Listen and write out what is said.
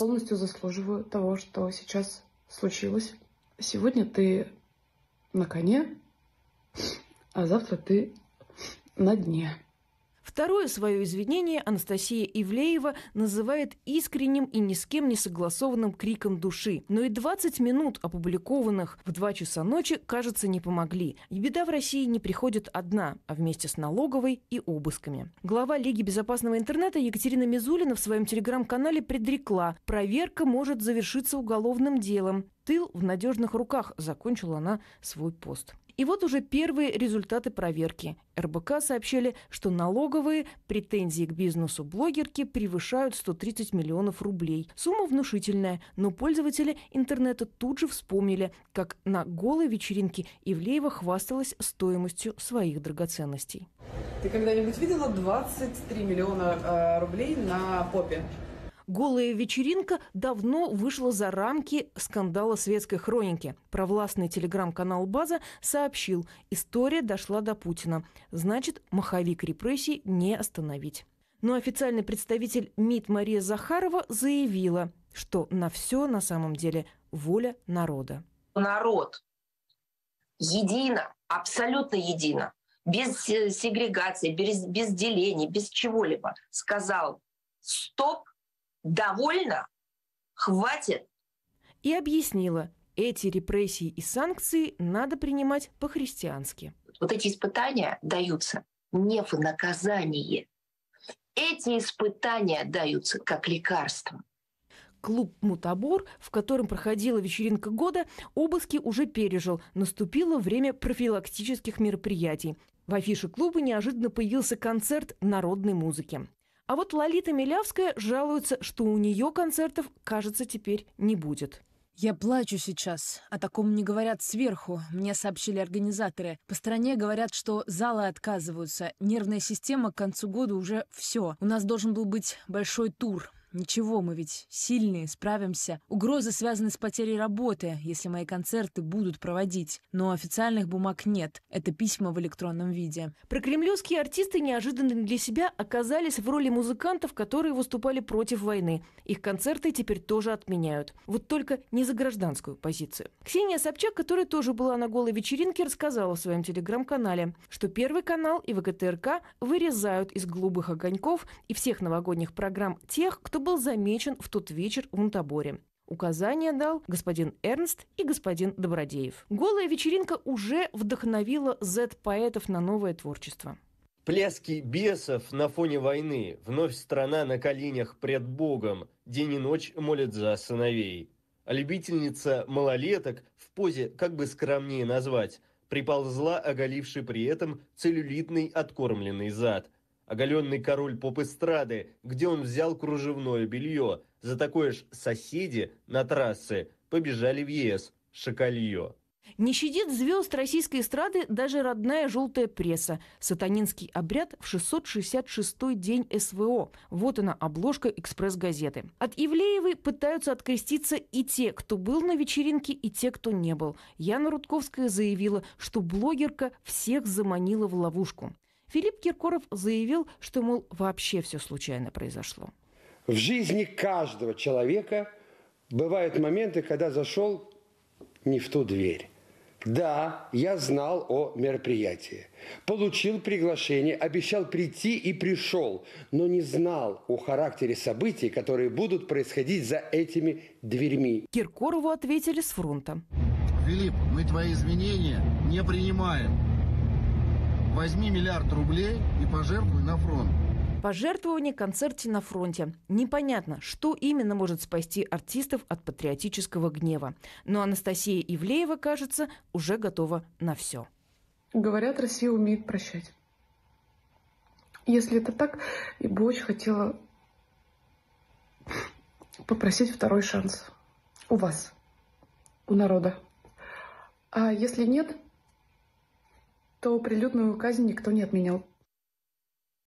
полностью заслуживаю того, что сейчас случилось. Сегодня ты на коне, а завтра ты на дне. Второе свое извинение Анастасия Ивлеева называет искренним и ни с кем не согласованным криком души. Но и 20 минут, опубликованных в 2 часа ночи, кажется, не помогли. И беда в России не приходит одна, а вместе с налоговой и обысками. Глава Лиги безопасного интернета Екатерина Мизулина в своем телеграм-канале предрекла, проверка может завершиться уголовным делом тыл в надежных руках, закончила она свой пост. И вот уже первые результаты проверки. РБК сообщили, что налоговые претензии к бизнесу блогерки превышают 130 миллионов рублей. Сумма внушительная, но пользователи интернета тут же вспомнили, как на голой вечеринке Ивлеева хвасталась стоимостью своих драгоценностей. Ты когда-нибудь видела 23 миллиона э, рублей на попе? «Голая вечеринка» давно вышла за рамки скандала светской хроники. Провластный телеграм-канал «База» сообщил, история дошла до Путина. Значит, маховик репрессий не остановить. Но официальный представитель МИД Мария Захарова заявила, что на все на самом деле воля народа. Народ едино, абсолютно едино, без э, сегрегации, без, без деления, без чего-либо, сказал «стоп, довольно, хватит. И объяснила, эти репрессии и санкции надо принимать по-христиански. Вот эти испытания даются не в наказании. Эти испытания даются как лекарство. Клуб «Мутабор», в котором проходила вечеринка года, обыски уже пережил. Наступило время профилактических мероприятий. В афише клуба неожиданно появился концерт народной музыки. А вот Лолита Милявская жалуется, что у нее концертов, кажется, теперь не будет. Я плачу сейчас. О таком не говорят сверху, мне сообщили организаторы. По стране говорят, что залы отказываются. Нервная система к концу года уже все. У нас должен был быть большой тур. Ничего, мы ведь сильные, справимся. Угрозы связаны с потерей работы, если мои концерты будут проводить. Но официальных бумаг нет. Это письма в электронном виде. Про кремлевские артисты неожиданно для себя оказались в роли музыкантов, которые выступали против войны. Их концерты теперь тоже отменяют. Вот только не за гражданскую позицию. Ксения Собчак, которая тоже была на голой вечеринке, рассказала в своем телеграм-канале, что Первый канал и ВКТРК вырезают из голубых огоньков и всех новогодних программ тех, кто был замечен в тот вечер в Унтаборе. Указания дал господин Эрнст и господин Добродеев. Голая вечеринка уже вдохновила Z-поэтов на новое творчество. Пляски бесов на фоне войны. Вновь страна на коленях пред Богом. День и ночь молят за сыновей. А любительница малолеток в позе, как бы скромнее назвать, приползла, оголивший при этом целлюлитный откормленный зад – оголенный король поп-эстрады, где он взял кружевное белье. За такое ж соседи на трассе побежали в ЕС. Шоколье. Не щадит звезд российской эстрады даже родная желтая пресса. Сатанинский обряд в 666-й день СВО. Вот она, обложка «Экспресс-газеты». От Ивлеевой пытаются откреститься и те, кто был на вечеринке, и те, кто не был. Яна Рудковская заявила, что блогерка всех заманила в ловушку. Филипп Киркоров заявил, что, мол, вообще все случайно произошло. В жизни каждого человека бывают моменты, когда зашел не в ту дверь. Да, я знал о мероприятии. Получил приглашение, обещал прийти и пришел, но не знал о характере событий, которые будут происходить за этими дверьми. Киркорову ответили с фронта. Филипп, мы твои изменения не принимаем. Возьми миллиард рублей и пожертвуй на фронт. Пожертвование концерте на фронте. Непонятно, что именно может спасти артистов от патриотического гнева. Но Анастасия Ивлеева, кажется, уже готова на все. Говорят, Россия умеет прощать. Если это так, я бы очень хотела попросить второй шанс у вас, у народа. А если нет, то прилюдную казнь никто не отменял.